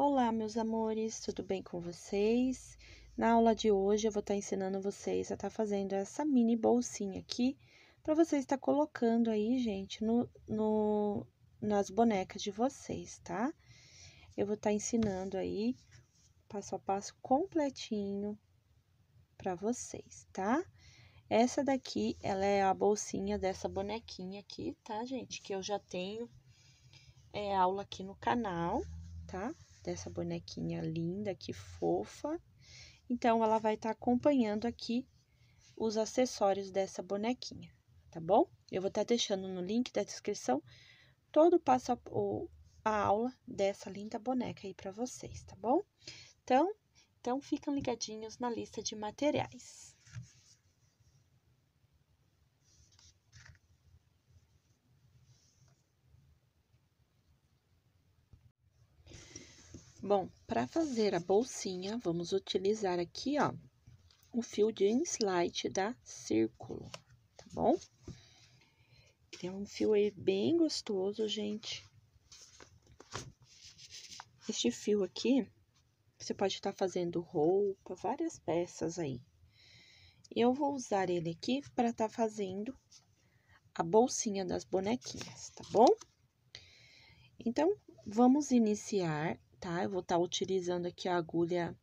Olá, meus amores, tudo bem com vocês? Na aula de hoje eu vou estar tá ensinando vocês a estar tá fazendo essa mini bolsinha aqui para vocês estar tá colocando aí, gente, no, no, nas bonecas de vocês, tá? Eu vou estar ensinando aí passo a passo completinho para vocês, tá? Essa daqui, ela é a bolsinha dessa bonequinha aqui, tá, gente? Que eu já tenho é, aula aqui no canal, Tá? dessa bonequinha linda, que fofa. Então, ela vai estar tá acompanhando aqui os acessórios dessa bonequinha, tá bom? Eu vou estar tá deixando no link da descrição todo o passo a, o, a aula dessa linda boneca aí para vocês, tá bom? Então, então, fiquem ligadinhos na lista de materiais. Bom, para fazer a bolsinha, vamos utilizar aqui, ó, o fio de slide da Círculo, tá bom? Tem um fio aí bem gostoso, gente. Este fio aqui, você pode estar tá fazendo roupa, várias peças aí. Eu vou usar ele aqui para estar tá fazendo a bolsinha das bonequinhas, tá bom? Então, vamos iniciar tá? Eu vou estar tá utilizando aqui a agulha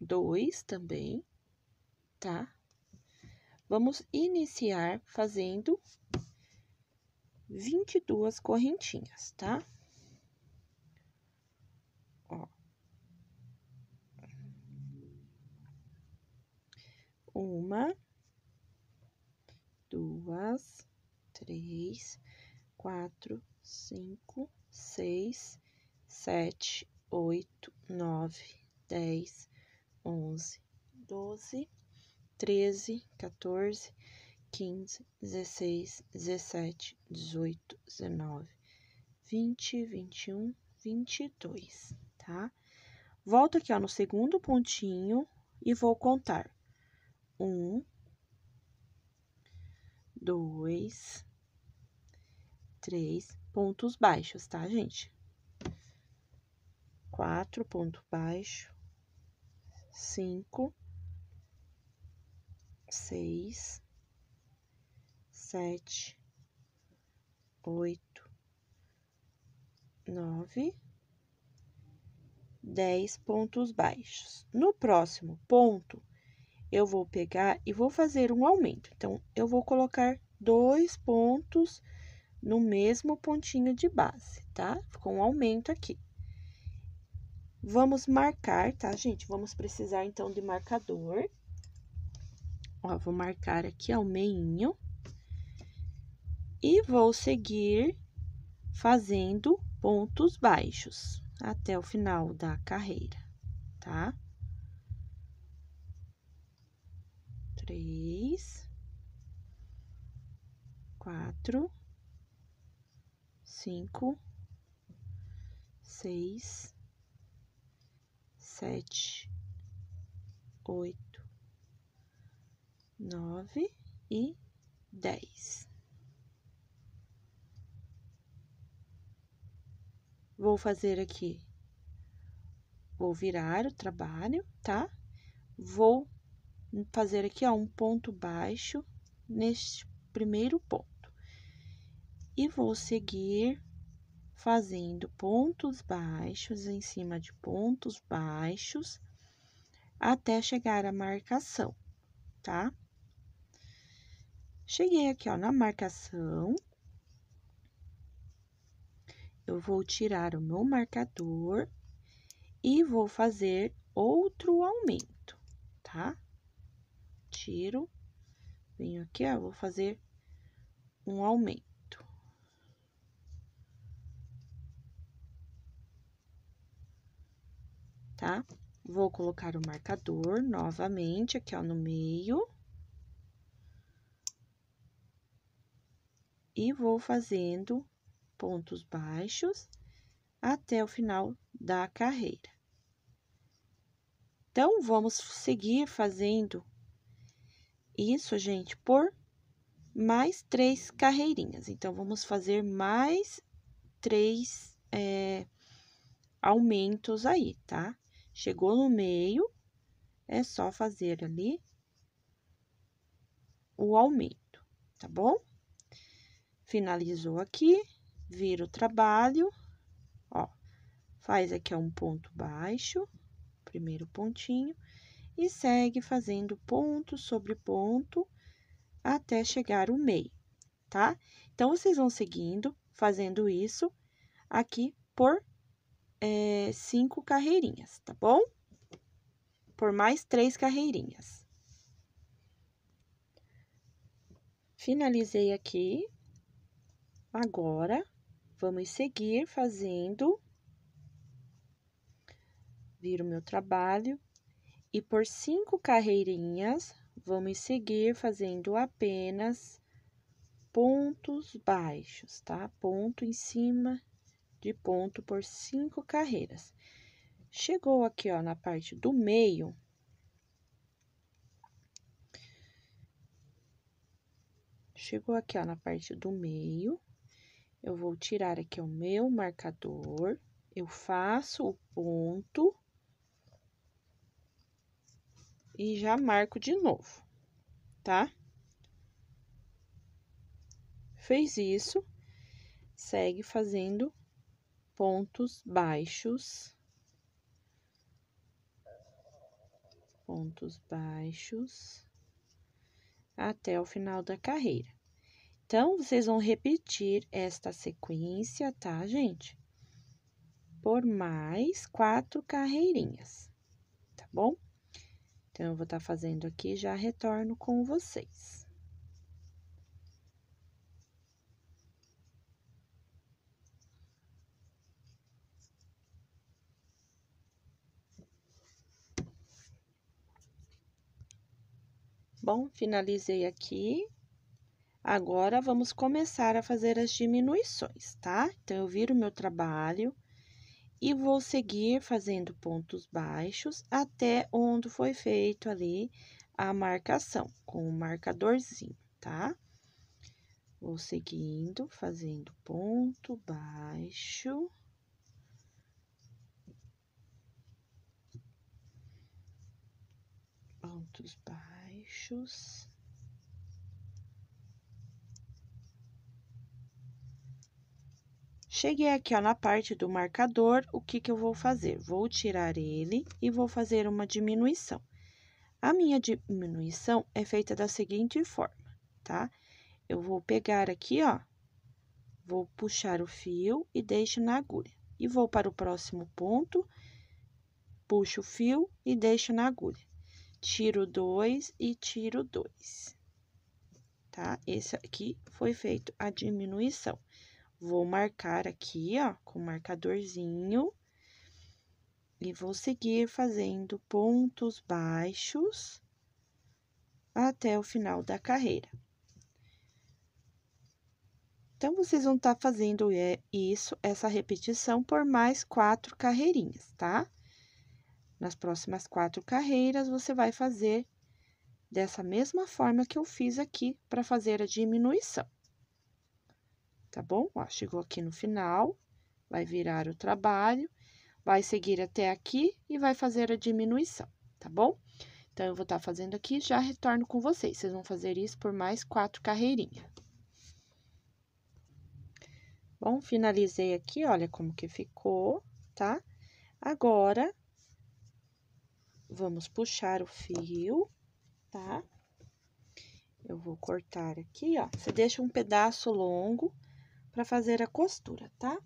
2 também, tá? Vamos iniciar fazendo 22 correntinhas, tá? Ó. Uma, duas, três, quatro, cinco, seis, sete, oito, nove, dez, onze, doze, treze, 14, quinze, dezesseis, dezessete, dezoito, dezenove, vinte, vinte e um, vinte e dois, tá? Volto aqui, ó, no segundo pontinho e vou contar. Um, dois, três pontos baixos, tá, gente? quatro, ponto baixo, cinco, seis, sete, oito, nove, dez pontos baixos. No próximo ponto, eu vou pegar e vou fazer um aumento. Então, eu vou colocar dois pontos no mesmo pontinho de base, tá? Ficou um aumento aqui. Vamos marcar, tá, gente? Vamos precisar, então, de marcador. Ó, vou marcar aqui ao meinho. E vou seguir fazendo pontos baixos até o final da carreira, tá? Três, quatro, cinco, seis, sete, oito, nove e dez. Vou fazer aqui, vou virar o trabalho, tá? Vou fazer aqui, ó, um ponto baixo neste primeiro ponto. E vou seguir fazendo pontos baixos em cima de pontos baixos até chegar à marcação, tá? Cheguei aqui, ó, na marcação. Eu vou tirar o meu marcador e vou fazer outro aumento, tá? Tiro, venho aqui, ó, vou fazer um aumento. tá? Vou colocar o marcador novamente aqui, ó, no meio. E vou fazendo pontos baixos até o final da carreira. Então, vamos seguir fazendo isso, gente, por mais três carreirinhas. Então, vamos fazer mais três é, aumentos aí, tá? Chegou no meio, é só fazer ali o aumento, tá bom? Finalizou aqui, vira o trabalho, ó, faz aqui um ponto baixo, primeiro pontinho, e segue fazendo ponto sobre ponto até chegar o meio, tá? Então, vocês vão seguindo, fazendo isso aqui por é, cinco carreirinhas, tá bom? Por mais três carreirinhas. Finalizei aqui. Agora, vamos seguir fazendo. Viro meu trabalho. E por cinco carreirinhas, vamos seguir fazendo apenas pontos baixos, tá? Ponto em cima de ponto por cinco carreiras. Chegou aqui, ó, na parte do meio, chegou aqui, ó, na parte do meio, eu vou tirar aqui o meu marcador, eu faço o ponto e já marco de novo, tá? Fez isso, segue fazendo pontos baixos, pontos baixos, até o final da carreira. Então, vocês vão repetir esta sequência, tá, gente? Por mais quatro carreirinhas, tá bom? Então, eu vou estar tá fazendo aqui, já retorno com vocês. Bom, finalizei aqui. Agora, vamos começar a fazer as diminuições, tá? Então, eu viro meu trabalho e vou seguir fazendo pontos baixos até onde foi feito ali a marcação, com o marcadorzinho, tá? Vou seguindo, fazendo ponto baixo. Pontos baixos eixos. Cheguei aqui, ó, na parte do marcador, o que que eu vou fazer? Vou tirar ele e vou fazer uma diminuição. A minha diminuição é feita da seguinte forma, tá? Eu vou pegar aqui, ó, vou puxar o fio e deixo na agulha. E vou para o próximo ponto, puxo o fio e deixo na agulha tiro dois e tiro dois, tá? Esse aqui foi feito a diminuição. Vou marcar aqui, ó, com marcadorzinho, e vou seguir fazendo pontos baixos até o final da carreira. Então, vocês vão estar tá fazendo é, isso, essa repetição, por mais quatro carreirinhas, tá? Nas próximas quatro carreiras, você vai fazer dessa mesma forma que eu fiz aqui para fazer a diminuição. Tá bom? Ó, chegou aqui no final, vai virar o trabalho, vai seguir até aqui e vai fazer a diminuição, tá bom? Então, eu vou estar tá fazendo aqui já retorno com vocês. Vocês vão fazer isso por mais quatro carreirinhas. Bom, finalizei aqui, olha como que ficou, tá? Agora, Vamos puxar o fio, tá? Eu vou cortar aqui, ó. Você deixa um pedaço longo para fazer a costura, tá?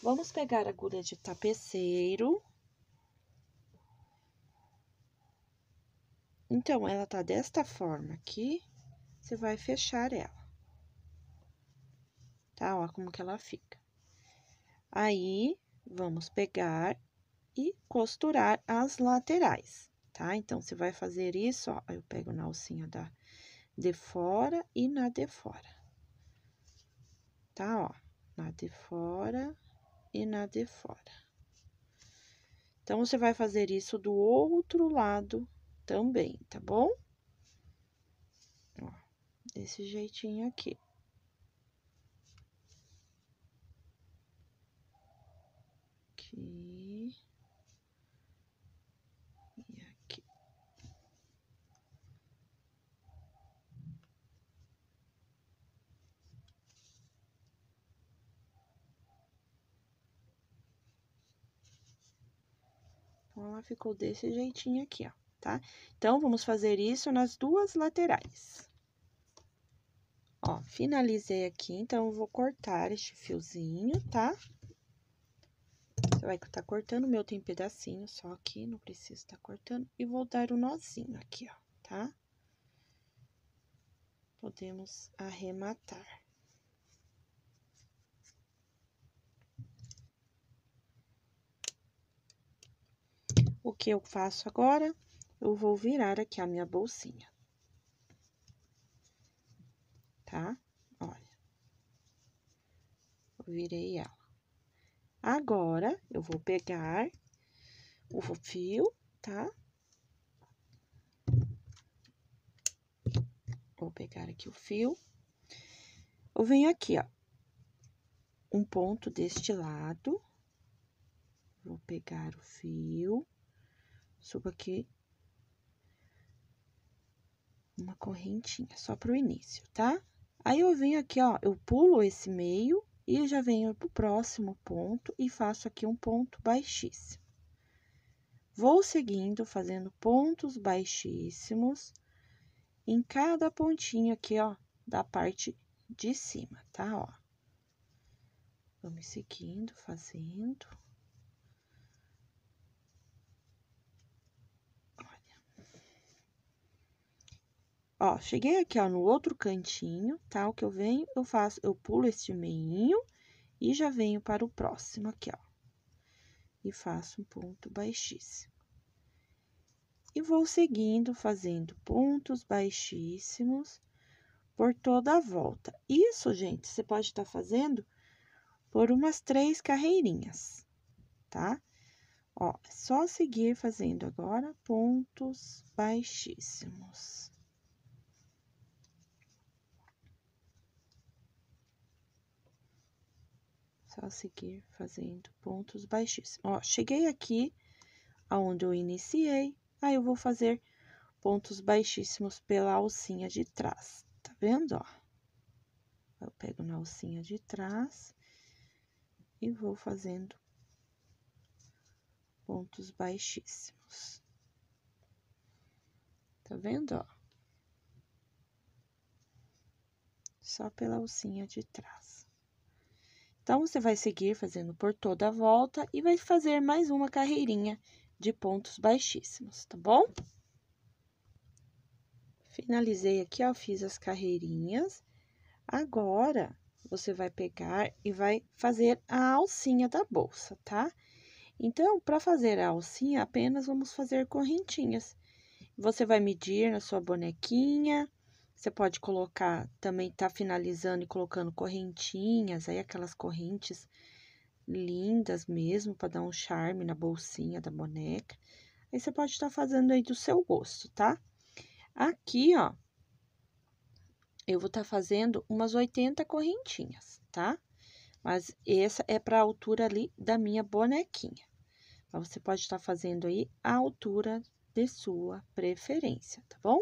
Vamos pegar a agulha de tapeceiro. Então, ela tá desta forma aqui. Você vai fechar ela. Tá? Ó, como que ela fica. Aí, vamos pegar e costurar as laterais, tá? Então, você vai fazer isso, ó, eu pego na alcinha da de fora e na de fora, tá? Ó, na de fora e na de fora. Então, você vai fazer isso do outro lado também, tá bom? Ó, desse jeitinho aqui. Aqui. ficou desse jeitinho aqui, ó, tá? Então, vamos fazer isso nas duas laterais. Ó, finalizei aqui, então, eu vou cortar este fiozinho, tá? Você vai que tá cortando, o meu tem pedacinho só aqui, não precisa estar tá cortando. E vou dar o um nozinho aqui, ó, tá? Podemos arrematar. O que eu faço agora? Eu vou virar aqui a minha bolsinha. Tá? Olha. Virei ela. Agora, eu vou pegar o fio, tá? Vou pegar aqui o fio. Eu venho aqui, ó. Um ponto deste lado. Vou pegar o fio. Subo aqui uma correntinha, só para o início, tá? Aí, eu venho aqui, ó, eu pulo esse meio e já venho pro próximo ponto e faço aqui um ponto baixíssimo. Vou seguindo, fazendo pontos baixíssimos em cada pontinho aqui, ó, da parte de cima, tá? Ó, vamos seguindo, fazendo. Ó, cheguei aqui, ó, no outro cantinho, tá? O que eu venho, eu faço, eu pulo este meinho e já venho para o próximo aqui, ó. E faço um ponto baixíssimo. E vou seguindo fazendo pontos baixíssimos por toda a volta. Isso, gente, você pode estar tá fazendo por umas três carreirinhas, tá? Ó, é só seguir fazendo agora pontos baixíssimos. a seguir fazendo pontos baixíssimos. Ó, cheguei aqui aonde eu iniciei, aí eu vou fazer pontos baixíssimos pela alcinha de trás, tá vendo, ó? Eu pego na alcinha de trás e vou fazendo pontos baixíssimos. Tá vendo, ó? Só pela alcinha de trás. Então, você vai seguir fazendo por toda a volta e vai fazer mais uma carreirinha de pontos baixíssimos, tá bom? Finalizei aqui, ó, fiz as carreirinhas. Agora, você vai pegar e vai fazer a alcinha da bolsa, tá? Então, para fazer a alcinha, apenas vamos fazer correntinhas. Você vai medir na sua bonequinha você pode colocar, também tá finalizando e colocando correntinhas, aí aquelas correntes lindas mesmo, para dar um charme na bolsinha da boneca. Aí você pode estar tá fazendo aí do seu gosto, tá? Aqui, ó, eu vou estar tá fazendo umas 80 correntinhas, tá? Mas essa é para a altura ali da minha bonequinha. Mas você pode estar tá fazendo aí a altura de sua preferência, tá bom?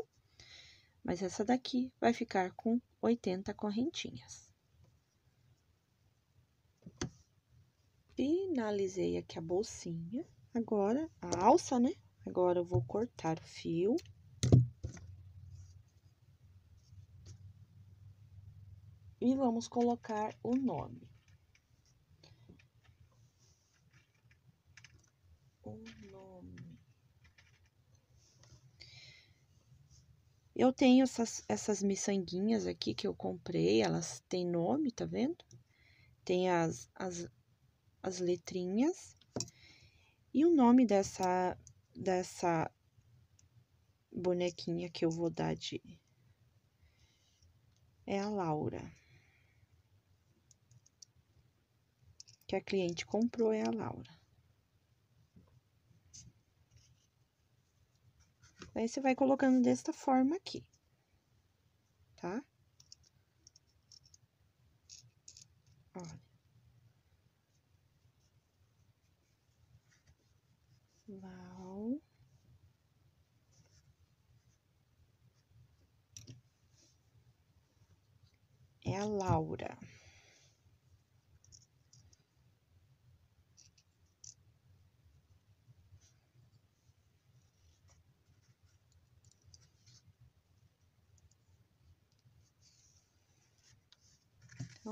mas essa daqui vai ficar com 80 correntinhas. Finalizei aqui a bolsinha. Agora, a alça, né? Agora, eu vou cortar o fio. E vamos colocar o nome. O Eu tenho essas, essas miçanguinhas aqui que eu comprei, elas têm nome, tá vendo? Tem as, as, as letrinhas. E o nome dessa, dessa bonequinha que eu vou dar de... É a Laura. Que a cliente comprou é a Laura. Aí, você vai colocando desta forma aqui, tá? Olha. É a Laura.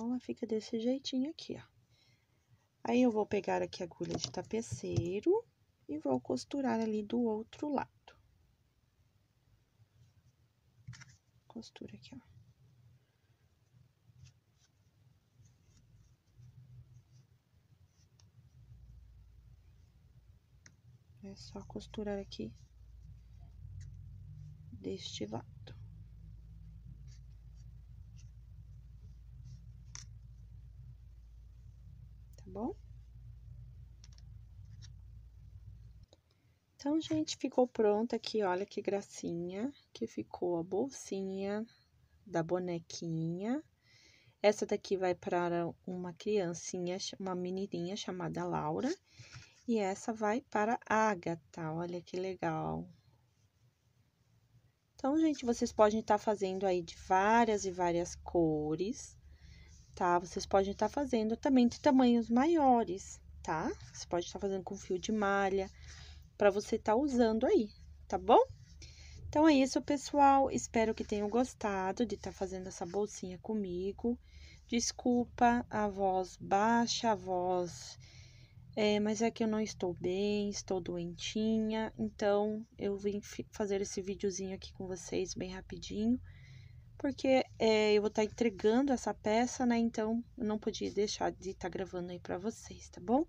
Então, ela fica desse jeitinho aqui, ó. Aí, eu vou pegar aqui a agulha de tapeceiro e vou costurar ali do outro lado. Costura aqui, ó. É só costurar aqui deste lado. Tá bom? Então, gente, ficou pronta aqui, olha que gracinha que ficou a bolsinha da bonequinha. Essa daqui vai para uma criancinha, uma menininha chamada Laura. E essa vai para a Agatha, olha que legal. Então, gente, vocês podem estar fazendo aí de várias e várias cores tá? Vocês podem estar tá fazendo também de tamanhos maiores, tá? Você pode estar tá fazendo com fio de malha, para você estar tá usando aí, tá bom? Então, é isso, pessoal. Espero que tenham gostado de estar tá fazendo essa bolsinha comigo. Desculpa a voz baixa, a voz... É, mas é que eu não estou bem, estou doentinha, então eu vim fazer esse videozinho aqui com vocês bem rapidinho porque é, eu vou estar tá entregando essa peça, né? Então, eu não podia deixar de estar tá gravando aí para vocês, tá bom?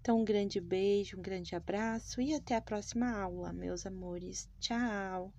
Então, um grande beijo, um grande abraço e até a próxima aula, meus amores. Tchau!